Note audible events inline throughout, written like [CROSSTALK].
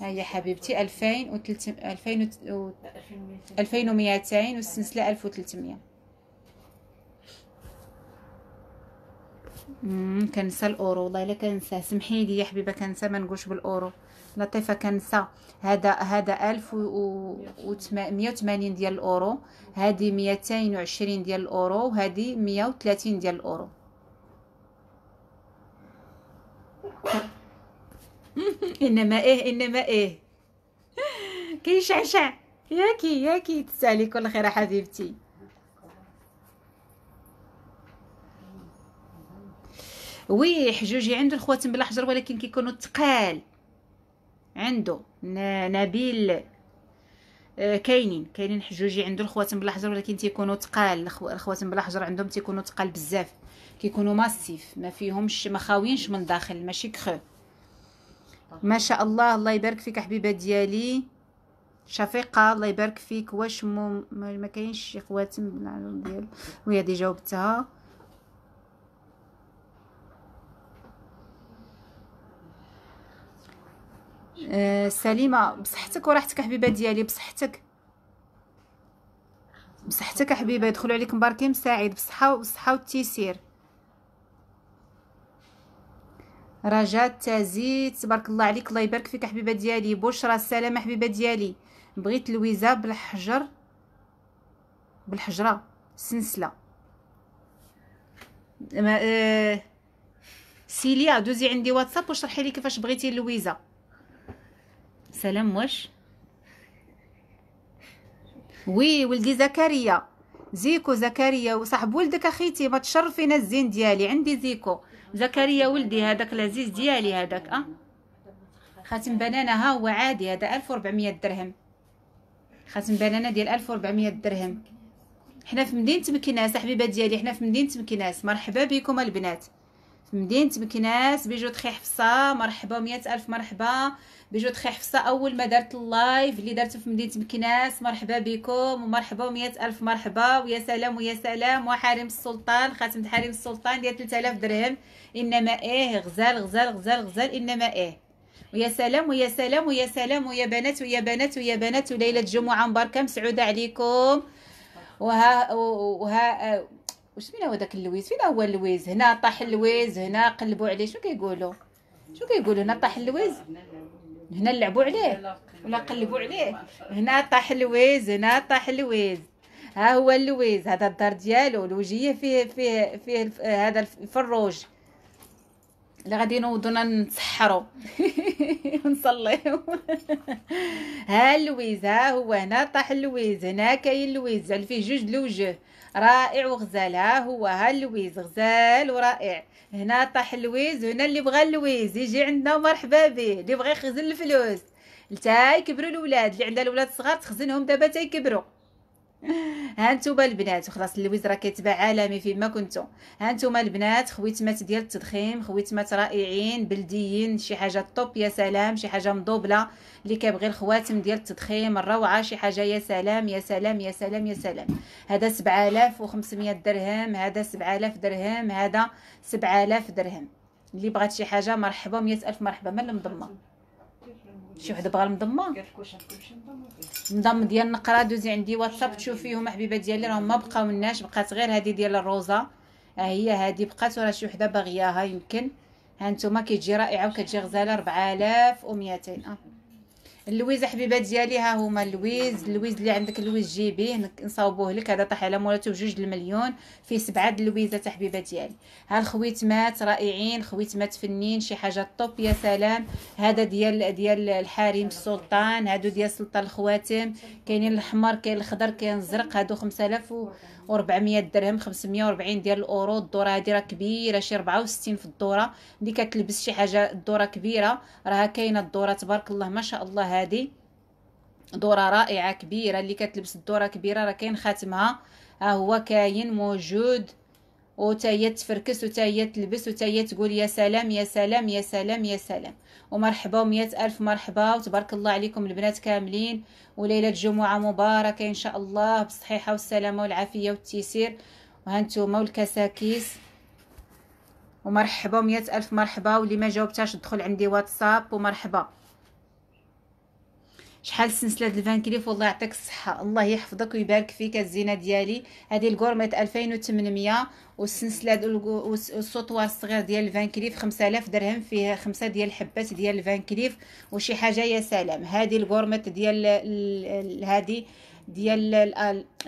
ها هي حبيبتي 2300 2200 والسلسله 1300 امم كنسى الاورو والله الا كنسى سمحي لي يا حبيبه كنسى ما نقولش بالاورو لطيفه كنسى هذا هذا 1180 ديال الاورو هذه 220 ديال الاورو وهذه 130 ديال الاورو [LAUGHS] انما ايه انما ايه كيشعشع ياكي ياكي تسالي كل خير حبيبتي وي حجوجي عنده الخواتم بالحجر ولكن كيكونوا تقال عنده نبيل آه، كاينين كاينين حجوجي عنده الخواتم بالحجر ولكن تيكونوا تقال الخواتم بلا عندهم تيكونوا تقال بزاف كيكونوا ماسيف ما فيهمش مخاوينش من داخل ماشي كخو ما شاء الله الله يبارك فيك حبيبه ديالي شفيقه الله يبارك فيك واش مو ما كاينش شي خواتم بالعرض ديالو وهي دي جاوبتها أه سليمه بصحتك وراحتك حبيبه ديالي بصحتك بصحتك حبيبه يدخلوا عليك مباركين مساعد بصحه وبصحه والتيسير رجاء تزيد تبارك الله عليك الله يبارك فيك حبيبه ديالي بشرى السلامه حبيبه ديالي بغيت لويزه بالحجر بالحجره سنسله ما آه سيليا دوزي عندي واتساب وشرحي لي كيفاش بغيتي لويزه سلام واش وي ولدي زكريا زيكو زكريا وصاحب ولدك اخيتي ما تشرفينا الزين ديالي عندي زيكو زكريا ولدي هذاك العزيز ديالي هذاك اه خاتم بنانه ها هو عادي هذا 1400 درهم خاتم بنانه ديال 1400 درهم حنا في مدينه مكناس حبيبه ديالي حنا في مدينه مكناس مرحبا بكم البنات في مدينه مكناس تخي حفصه مرحبا مئة الف مرحبا تخي حفصه اول ما دارت اللايف اللي درته في مدينه مكناس مرحبا بكم ومرحبا ومئة الف مرحبا ويا سلام ويا سلام وحريم السلطان خاتم حريم السلطان ديال 3000 درهم انما ايه غزال غزال غزال غزال انما ايه ويا سلام ويا سلام ويا سلام ويا بنات ويا بنات ويا بنات وليله جمعه مباركه مسعوده عليكم وها وها آه، واش فين هو داك اللويز فين هو اللويز هنا طاح اللويز هنا قلبوا عليه شو كيقولوا شو كيقولوا هنا طاح اللويز هنا لعبوا عليه ولا قلبوا عليه هنا طاح اللويز هنا طاح اللويز ها هو اللويز هذا الدار ديالو الوجيه فيه فيه فيه هذا الفروج اللي غادي نوضونا نتسحروا [LAUGHS] ونصليو [LAUGHS] ها لويز ها هو هنا طاح اللويز هنا كاين اللويز على فيه جوج الوجه رائع وغزال ها هو ها اللويز غزال ورائع هنا طاح اللويز هنا اللي بغى اللويز يجي عندنا ومرحبا به اللي بغى يخزن الفلوس لتا يكبروا الاولاد اللي عندها الاولاد صغار تخزنهم دابا يكبروا ها نتوما البنات وخلاص الوزره كاتبه عالمي فيما كنتو ها نتوما البنات خويتمات ديال التضخيم خويتمات رائعين بلديين شي حاجه طوب يا سلام شي حاجه مضوبله اللي كيبغي الخواتم ديال التضخيم الروعه شي حاجه يا سلام يا سلام يا سلام يا سلام هذا 7500 درهم هذا 7000 درهم هذا 7000 درهم اللي بغات شي حاجه مرحبا 100000 مرحبا من المضمه شي وحده بغا المضمه النظام ديال النقره دوزي عندي واتساب تشوفيهم حبيبه ديالي راه ما بقاو لناش بقات غير هذه ديال الروزا ها هي هذه بقات وراه شي وحده باغياها يمكن ها نتوما كتجي رائعه وكتجي غزاله 4200 اه اللويز حبيبه ديالي ها هما اللويز اللويز اللي عندك اللويز جيبيه نصاوبوه لك هذا طاح على مولاتو بجوج المليون فيه سبعه د اللويزات حبيبه ديالي ها الخويتمات رائعين خويتمات فنين شي حاجه طوب يا سلام هذا ديال ديال الحريم السلطان هادو ديال سلطان الخواتم كاينين الاحمر كاين الخضر كاين الزرق هادو 5000 و و400 درهم 540 ديال الاورو الدوره هذه راه كبيره شي 64 في الدوره اللي كتلبس شي حاجه الدوره كبيره راه كاينه الدوره تبارك الله ما شاء الله هذه دوره رائعه كبيره اللي كتلبس الدوره كبيره راه كاين خاتمها ها هو كاين موجود وتا هي تفركس وتا هي تلبس وتا هي تقول يا سلام يا سلام يا سلام يا سلام ومرحبا ومئة ألف مرحبا وتبارك الله عليكم البنات كاملين وليلة جمعة مباركة إن شاء الله بالصحيحة والسلامة والعافية والتيسير وهانتوما والكساكيس ومرحبا مئة ألف مرحبا واللي ما جاوبتهاش دخل عندي واتساب ومرحبا شحال سلسله الفان كليف والله يعطيك الصحه الله يحفظك ويبارك فيك الزينه ديالي هذه الكورميت 2800 والسلسله والسطوار الصغير ديال الفان كليف 5000 درهم فيها خمسه ديال الحبات ديال الفان كليف وشي حاجه يا سلام هذه الكورميت ديال هذه ديال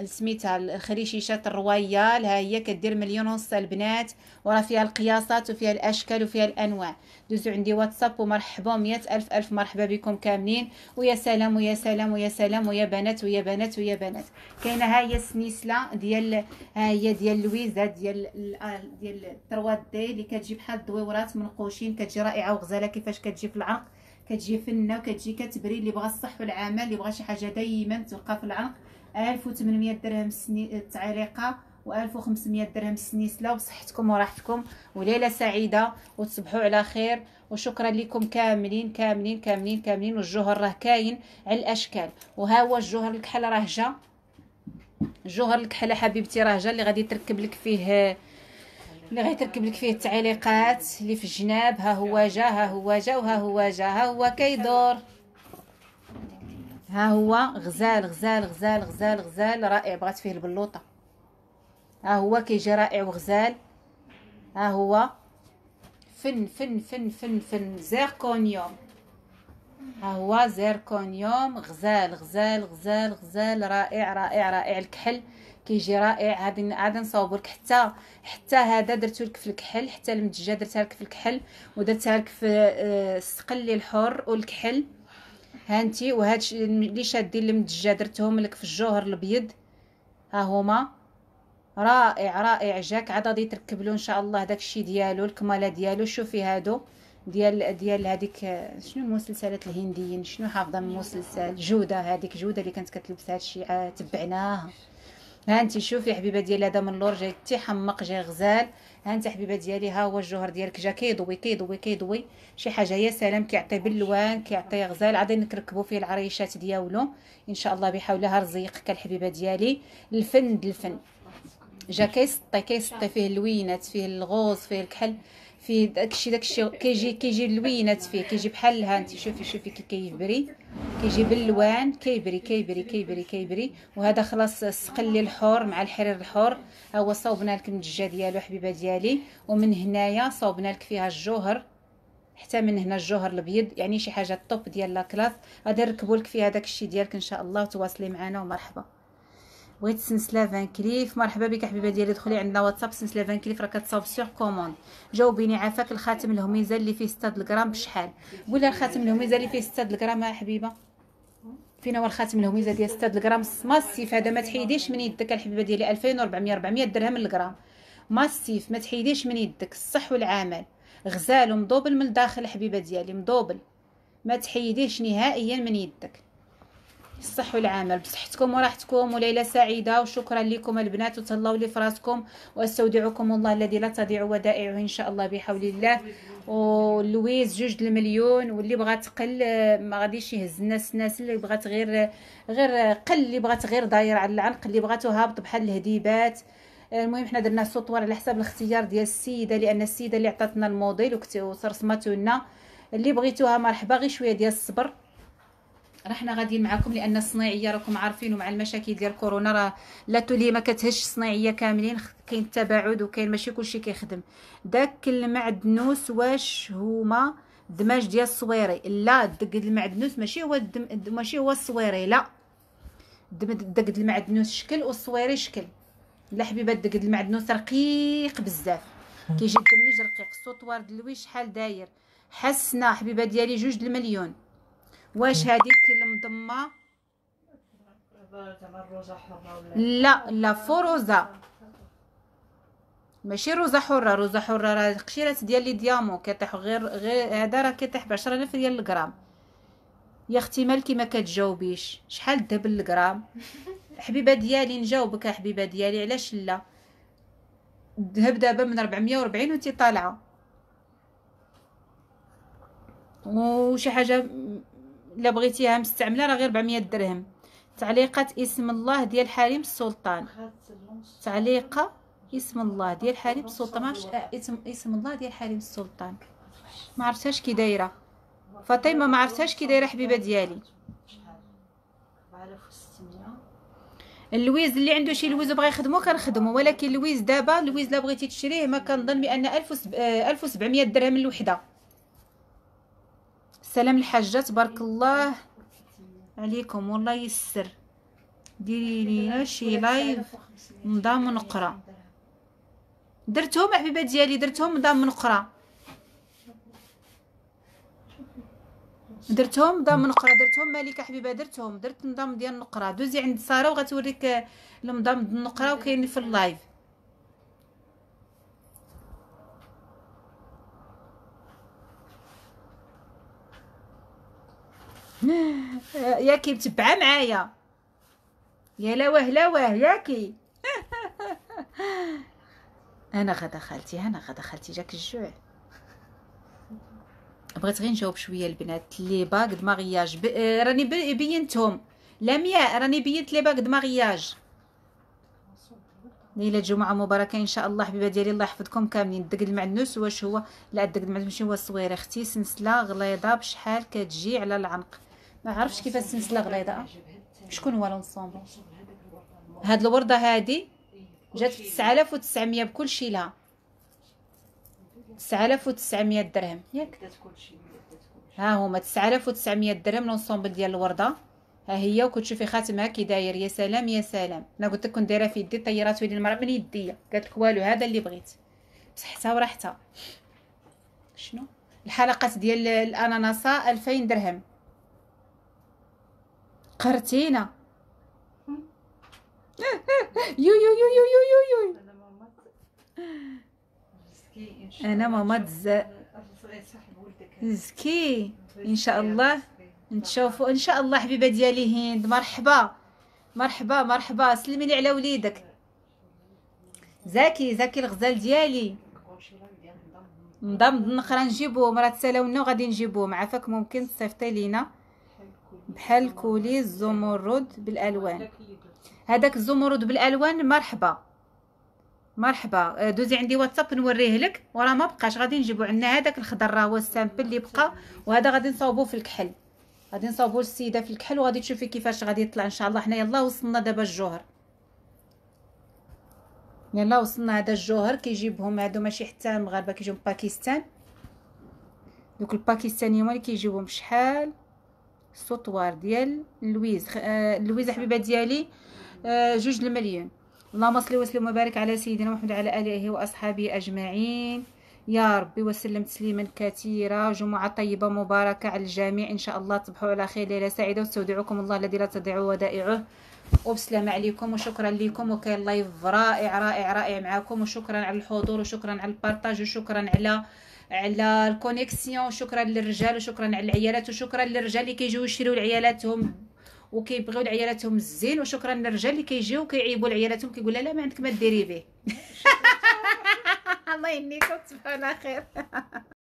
سميتها خريشيشات الرويال ها هي كدير مليون ونص البنات وراه فيها القياسات وفيها الاشكال وفيها الانواع دوزوا عندي واتساب ومرحبا مية الف الف مرحبا بكم كاملين ويا سلام ويا سلام ويا سلام ويا بنات ويا بنات ويا بنات كاينه ها هي السنيسله ديال ها هي ديال لويزا ديال آه، ديال 3 دي اللي كتجي بحال الدويورات منقوشين كتجي رائعه وغزاله كيفاش كتجي في العرق كتجي فنه كتجي كتبري اللي بغى الصح والعمل اللي بغى شي حاجه دائما تلقى في العنق 1800 درهم سني... التعليقه و1500 درهم السنيسله وصحتكم وراحتكم وليله سعيده وتصبحوا على خير وشكرا لكم كاملين كاملين كاملين كاملين والجهر راه كاين على الاشكال وها هو الجوهر الكحل راه جا الجوهر الكحله حبيبتي راه جا اللي غادي تركب لك فيه اللي غيتركب لك فيه التعليقات اللي في الجناب ها هو جا ها هو جا وها هو جا ها هو كيدور ها هو غزال غزال غزال غزال غزال رائع بغات فيه البلوطه ها هو كيجي رائع وغزال ها هو فن فن فن فن فن زيركونيوم ها هو زيركونيوم غزال غزال غزال غزال رائع رائع رائع الكحل كيجي رائع غادي عاد نصاوب لك حتى حتى هذا درتو لك في الكحل حتى المدجه درتها لك في الكحل ودرتها لك في آه، السقل الحر والكحل هانتي وهاد اللي شادين المدجه درتهم لك في الجوهر الابيض ها هما رائع رائع جاك عاد غادي تركب له ان شاء الله داكشي ديالو الكماله ديالو شوفي هادو ديال ديال هذيك آه، شنو المسلسلات الهنديين شنو حافظه من مسلسل جوده هذيك جوده اللي كانت كتلبس هادشي آه، تبعناها ها انت شوفي حبيبه ديالي هذا من اللور جاي تيحمق جاي غزال ها انت حبيبه ديالي ها هو الجوهر ديالك جا كيضوي كيضوي كيضوي شي حاجه يا سلام كيعطي باللوان كيعطي غزال عاد نكركبوا فيه العريشات ديالو ان شاء الله بحولها رزيقك الحبيبه ديالي الفن الفن جا كيسطي كيسطي فيه اللوينات فيه الغوز فيه الكحل في داكشي داكشي كيجي كيجي اللوينات فيه كيجي بحال ها انت شوفي شوفي كي كيبري كيجي باللوان كيبري كيبري كيبري كيبري وهذا خلاص السقلي الحور مع الحرير الحور ها هو صوبنا لك من ديالو حبيبه ديالي ومن هنايا صوبنا لك فيها الجوهر حتى من هنا الجوهر الابيض يعني شي حاجه الطوب ديال لاكلاس غادي نركبوا لك فيها داكشي ديالك ان شاء الله وتواصلي معنا ومرحبا بغيت سنسلا فان كليف مرحبا بك حبيبه ديالي دخلي عندنا واتساب سنسله فان كليف راه كتصاوب سيغ كوموند جاوبيني عافاك الخاتم الهميزه اللي فيه 6 الغرام بشحال قولي الخاتم الهميزه اللي فيه 6 الغرام يا حبيبه فينا هو الخاتم الهميزه ديال 6 الغرام ماسيف هذا ما تحيديش من يدك الحبيبه ديالي 2400 400 درهم الغرام ماسيف ما تحيديش من يدك الصح والعمل غزال ومضوبل من الداخل حبيبه ديالي مضوبل ما تحيديش نهائيا من يدك الصح والعمل بصحتكم وراحتكم وليله سعيده وشكرا لكم البنات وتهلاو لي فراسكم واستودعكم الله الذي لا تضيع ودائعه ان شاء الله بحول الله ولويز جوج المليون واللي بغات قل ما غاديش يهز الناس الناس اللي بغات غير غير قل اللي بغات غير داير على العنق اللي بغاتو هابط بحال الهديبات المهم حنا درنا سطوار على حساب الاختيار ديال السيده لان السيده اللي عطاتنا الموديل وصرصماتو لنا اللي بغيتوها مرحبا غير شويه ديال الصبر راه حنا غاديين معاكم لان الصناعيه راكم عارفين ومع المشاكل ديال كورونا راه لا تولي ما كتهش الصناعيه كاملين كاين التباعد وكاين ماشي كلشي كيخدم داك المعدنوس واش هما دماج ديال الصويري لا دق المعدنوس ماشي هو الدم ماشي هو الصويري لا دق المعدنوس شكل والصويري شكل لا حبيبات دق المعدنوس رقيق بزاف كيجي الدمج رقيق الصوت ورد شحال داير حسنا حبيبه ديالي جوج المليون واش هذيك المضمه لا لا فروزه ماشي روزه حره روزه حره راه قشيرات ديال لي ديامون كيطيحوا غير غير هذا راه كيطيح ب 10000 ريال الغرام يا اختي مالكي ما كتجاوبيش شحال الذهب الغرام [LAUGHS] حبيبه ديالي نجاوبك حبيبه ديالي علاش لا الذهب دابا من 440 وانت طالعه وشي حاجه الا بغيتيها مستعمله راه غير 400 درهم تعليقات اسم الله ديال حريم السلطان تعليقه اسم الله ديال حريم السلطان ما آه، اسم اسم الله ديال حريم السلطان ما عرفتهاش كي دايره فاطمه ما عرفتهاش كي دايره حبيبه ديالي اللويز اللي عنده شي لويز وبغى يخدمو كنخدمو ولكن لويز دابا لويز لا بغيتي تشريه ما كنظن بان 1700 آه، درهم الوحده سلام الحاجه تبارك الله عليكم والله يسر ديري لينا شي لايف نضام نقرا درتهم حبيبه ديالي درتهم نضام نقرا درتهم نظام نقرا درتهم مالكه حبيبه درتهم درت النظام ديال النقره دوزي عند ساره وغتوريك النظام النقره وكاين في اللايف [LAUGHS] ياكي متبعه معايا يا لواه لواه ياكي [LAUGHS] انا غدا خالتي انا غدا خالتي جاك الجوع بغيت غير نجاوب شويه البنات لي باك دماغياج ب... آه، راني بينتهم لمياء راني بينت لي باك دماغياج ليله جمعه مباركه ان شاء الله حبيبه ديالي الله يحفظكم كاملين دق المعنوس واش هو لا دق المعنوس ماشي هو الصويره اختي سنسله غليظه بشحال كتجي على العنق ما عرفش كيفاش السلسله غليظه شكون هو لونسومبل هاد الورده هادي أيوه، جات ب 9900 بكل شيء لها 9900 درهم ياك ها هما 9900 درهم لونسومبل ديال الورده ها هي وكتشوفي خاتمها كي داير يا سلام يا سلام انا قلت لك دايره في يدي طيرات ويدي المراه من يديا قالت لك والو هذا اللي بغيت بصحتها وراحتها شنو الحلقات ديال الاناناسه 2000 درهم قرتينا يو [LAUGHS] يو يو يو يو يو يو انا ماما تز زكي ان شاء الله نتشوفوا ان شاء الله حبيبه ديالي هند مرحبا مرحبا مرحبا سلمي لي على وليدك زكي زكي الغزال ديالي نضم نقرا نجيبوه مرات سالونا وغادي نجيبوه معافاك ممكن تصيفطي لينا بحال كولي الزمرد بالالوان هذاك الزمرد بالالوان مرحبا مرحبا آه، دوزي عندي واتساب نوريه لك وراه ما بقاش غادي نجيبو عندنا هذاك الخضر راه هو السامبل اللي بقى وهذا غادي نصاوبوه في الكحل غادي نصاوبوه السيده في الكحل وغادي تشوفي كيفاش غادي يطلع ان شاء الله حنا يلا وصلنا دابا الجوهر يلا وصلنا هذا الجوهر كيجيبهم هادو ماشي حتى المغاربه كيجيو من باكستان دوك الباكستانيين هما اللي كيجيبهم شحال سطوار ديال لويز آه لويز حبيبه ديالي آه جوج المليون اللهم صل وسلم وبارك على سيدنا محمد وعلى اله واصحابه اجمعين يا ربي وسلم تسليما كثيرا جمعة طيبة مباركة على الجميع إن شاء الله تصبحوا على خير ليلة سعيدة واستودعكم الله الذي لا تضيع ودائعه وبسلامة عليكم وشكرا لكم وكان لايف رائع رائع رائع معاكم وشكرا على الحضور وشكرا على البارطاج وشكرا على على الكونيكسيون شكرا للرجال وشكرا على العيالات وشكرا للرجال اللي كيجيو يشريو لعيالاتهم وكيبغيو لعيالاتهم الزين وشكرا للرجال اللي كيجيو كيعيبوا لعيالاتهم كيقول لا ما عندك ما ديري به [LAUGHS] الله يهنيكم تصبحوا على خير